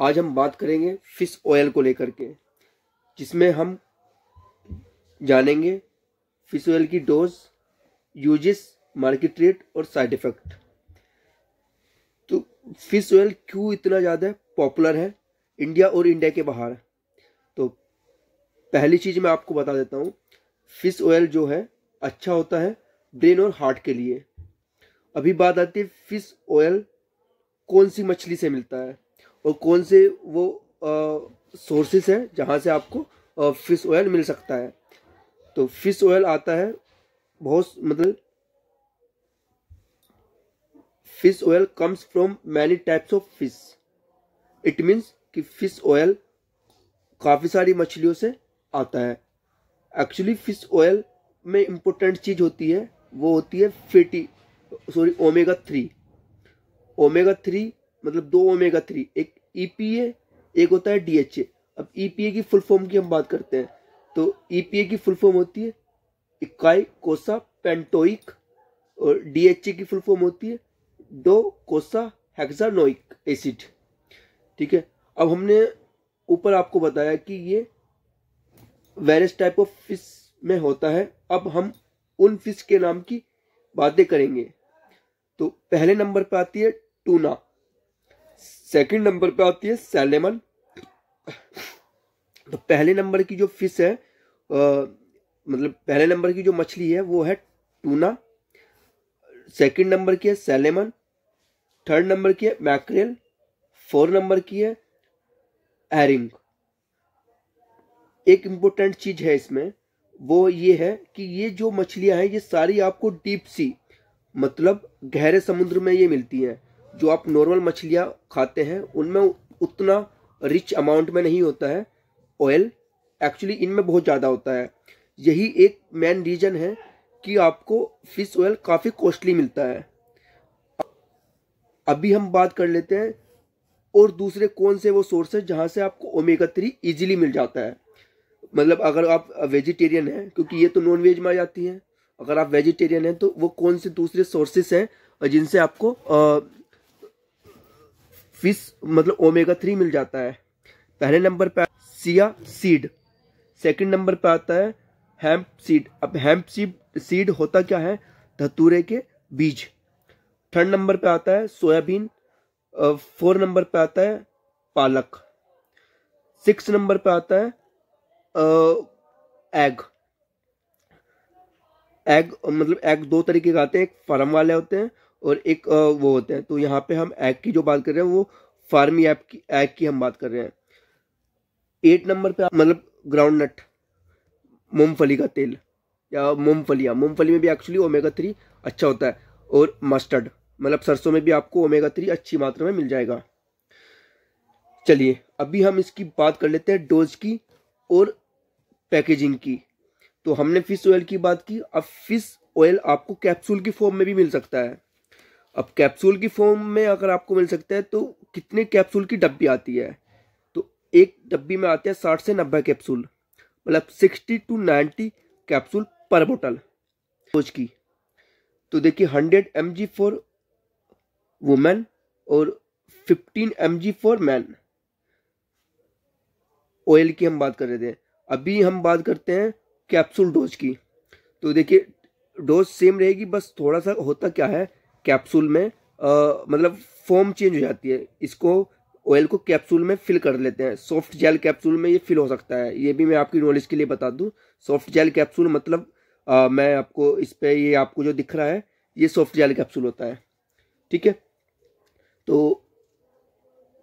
आज हम बात करेंगे फिश ऑयल को लेकर के जिसमें हम जानेंगे फिश ऑयल की डोज यूजेस मार्केट रेट और साइड इफेक्ट तो फिश ऑयल क्यों इतना ज़्यादा पॉपुलर है इंडिया और इंडिया के बाहर तो पहली चीज़ मैं आपको बता देता हूँ फिश ऑयल जो है अच्छा होता है ब्रेन और हार्ट के लिए अभी बात आती है फिश ऑयल कौन सी मछली से मिलता है और कौन से वो सोर्सेस हैं जहाँ से आपको फिश ऑयल मिल सकता है तो फिश ऑयल आता है बहुत मतलब fish oil comes from many types of fish it means कि फिश ऑयल काफ़ी सारी मछलियों से आता है एक्चुअली फिश ऑयल में इम्पोर्टेंट चीज़ होती है वो होती है fatty sorry omega three omega three मतलब दो ओमेगा थ्री एक ईपीए e एक होता है डीएचए अब ईपीए e की फुल फॉर्म की हम बात करते हैं तो ईपीए e की फुल फॉर्म होती है इकाई कोसा पेंटोइक और डीएचए की फुल फॉर्म होती है डो कोसा हेक्सानोइक एसिड ठीक है अब हमने ऊपर आपको बताया कि ये वेरियस टाइप ऑफ फिश में होता है अब हम उन फिश के नाम की बातें करेंगे तो पहले नंबर पर आती है टूना सेकंड नंबर पे आती है सैलेमन तो पहले नंबर की जो फिश है आ, मतलब पहले नंबर की जो मछली है वो है टूना सेकंड नंबर की है सैलेमन थर्ड नंबर की है मैक्रेल फोर नंबर की है एरिंग एक इंपॉर्टेंट चीज है इसमें वो ये है कि ये जो मछलियां हैं ये सारी आपको डीप सी मतलब गहरे समुद्र में ये मिलती हैं जो आप नॉर्मल मछलियाँ खाते हैं उनमें उतना रिच अमाउंट में नहीं होता है ऑयल एक्चुअली इनमें बहुत ज़्यादा होता है यही एक मेन रीज़न है कि आपको फिश ऑयल काफ़ी कॉस्टली मिलता है अभी हम बात कर लेते हैं और दूसरे कौन से वो सोर्स है जहाँ से आपको ओमेगा थ्री ईजिली मिल जाता है मतलब अगर आप वेजिटेरियन हैं क्योंकि ये तो नॉन वेज में आ जाती हैं अगर आप वेजिटेरियन हैं तो वो कौन से दूसरे सोर्सेस हैं जिनसे आपको आ, फिश मतलब ओमेगा थ्री मिल जाता है पहले नंबर पे सिया सीड सेकंड नंबर पे आता है हैम्प सीड अब हैम्प सीड सीड होता क्या है धतूरे के बीज थर्ड नंबर पे आता है सोयाबीन फोर नंबर पे आता है पालक सिक्स नंबर पे आता है एग एग मतलब एग दो तरीके के आते हैं एक फार्म वाले होते हैं और एक वो होता है तो यहाँ पे हम एग की जो बात कर रहे हैं वो फार्मी ऐप की एग की हम बात कर रहे हैं एट नंबर पे मतलब ग्राउंड नट मूंगफली का तेल या मूंगफलियाँ मूंगफली में भी एक्चुअली ओमेगा थ्री अच्छा होता है और मस्टर्ड मतलब सरसों में भी आपको ओमेगा थ्री अच्छी मात्रा में मिल जाएगा चलिए अभी हम इसकी बात कर लेते हैं डोज की और पैकेजिंग की तो हमने फ़िश ऑयल की बात की अब फ़िश ऑयल आपको कैप्सूल की फॉर्म में भी मिल सकता है अब कैप्सूल की फॉर्म में अगर आपको मिल सकता है तो कितने कैप्सूल की डब्बी आती है तो एक डब्बी में आते हैं साठ से नब्बे कैप्सूल मतलब sixty to ninety capsule per bottle dose की तो देखिए hundred M G for women और fifteen M G for man oil की हम बात कर रहे थे अभी हम बात करते हैं कैप्सूल डोज की तो देखिए डोज सेम रहेगी बस थोड़ा सा होता क्या है कैप्सूल में आ, मतलब फॉर्म चेंज हो जाती है इसको ऑयल को कैप्सूल में फिल कर लेते हैं सॉफ्ट जेल कैप्सूल में ये फिल हो सकता है ये भी मैं आपकी नॉलेज के लिए बता दूं सॉफ्ट जेल कैप्सूल मतलब आ, मैं आपको इस पर ये आपको जो दिख रहा है ये सॉफ्ट जेल कैप्सूल होता है ठीक है तो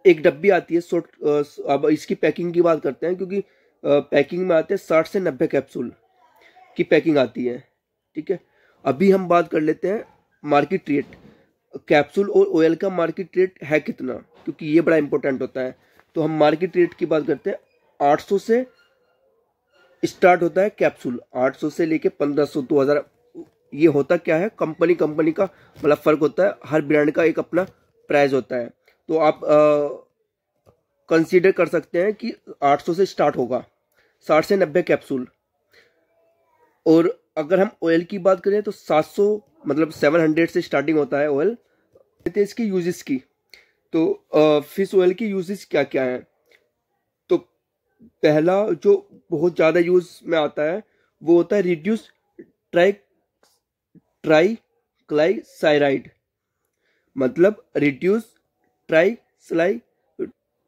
एक डब्बी आती है सॉफ्ट अब इसकी पैकिंग की बात करते हैं क्योंकि पैकिंग में आते हैं साठ से नब्बे कैप्सूल की पैकिंग आती है ठीक है अभी हम बात कर लेते हैं मार्केट रेट कैप्सूल और ऑयल का मार्केट रेट है कितना क्योंकि ये बड़ा इंपॉर्टेंट होता है तो हम मार्केट रेट की बात करते हैं 800 से स्टार्ट होता है कैप्सूल 800 से लेके 1500 2000 ये होता क्या है कंपनी कंपनी का मतलब फ़र्क होता है हर ब्रांड का एक अपना प्राइस होता है तो आप कंसीडर कर सकते हैं कि 800 से स्टार्ट होगा 60 से 90 कैप्सूल और अगर हम ऑयल की बात करें तो 700 मतलब 700 से स्टार्टिंग होता है ऑयल इसकी यूजेस की तो फिश ऑयल की यूजेस क्या क्या हैं तो पहला जो बहुत ज़्यादा यूज़ में आता है वो होता है रिड्यूस ट्राई ट्राई क्लाइसाइराइड मतलब reduce tri sly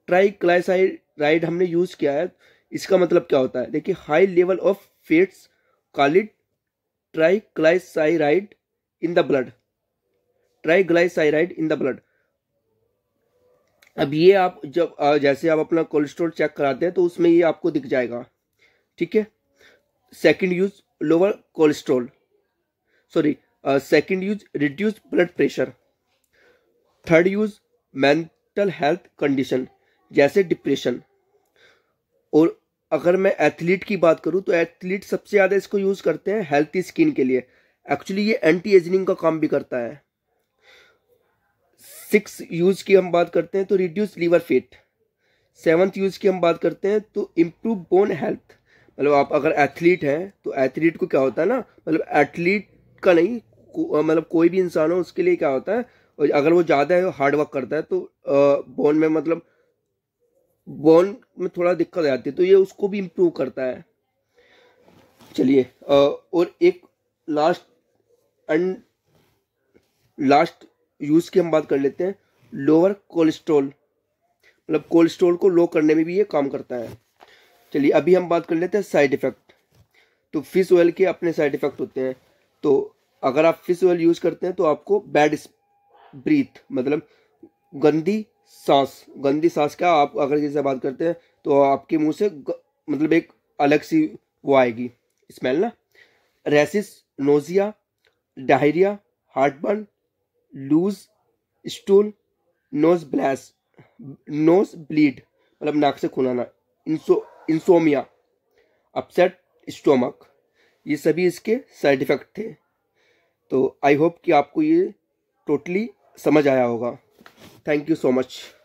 triglyceride हमने यूज़ किया है इसका मतलब क्या होता है देखिए high level of fats called triglyceride in the blood triglyceride in the blood अब ये आप जब जैसे आप अपना कोलेस्ट्रॉल चेक कराते हैं तो उसमें ये आपको दिख जाएगा ठीक है second use lower cholesterol sorry second use reduce blood pressure third use mental health condition जैसे डिप्रेशन और अगर मैं एथलीट की बात करूं तो एथलीट सबसे ज़्यादा इसको यूज़ करते हैं हेल्थी स्किन के लिए एक्चुअली ये एंटी एजिंग का काम भी करता है सिक्स यूज की हम बात करते हैं तो reduce liver fat seventh use की हम बात करते हैं तो इम्प्रूव बोन हेल्थ मतलब आप अगर एथलीट हैं तो एथलीट को क्या होता है ना मतलब एथलीट का नहीं को, मतलब कोई भी इंसान हो उसके लिए क्या होता है और अगर वो ज़्यादा है हार्ड वर्क करता है तो बोन में मतलब बोन में थोड़ा दिक्कत आती है तो ये उसको भी इम्प्रूव करता है चलिए और एक लास्ट एंड लास्ट यूज़ की हम बात कर लेते हैं लोअर कोलेस्ट्रोल मतलब कोलेस्ट्रोल को लो करने में भी ये काम करता है चलिए अभी हम बात कर लेते हैं साइड इफ़ेक्ट तो फिश ऑयल के अपने साइड इफ़ेक्ट होते हैं तो अगर आप फिश ऑयल यूज़ करते हैं तो आपको बैड ब्रीथ मतलब गंदी सांस गंदी सांस का आप अगर जैसे बात करते हैं तो आपके मुंह से ग, मतलब एक अलग सी वो आएगी स्मेल ना rashes nausea diarrhoea heartburn loose stool nose bless nosebleed मतलब नाक से खून आना इंसो इंसोमिया अपसेट स्टोमक ये सभी इसके साइड इफ़ेक्ट थे तो आई होप कि आपको ये टोटली समझ आया होगा थैंक यू सो मच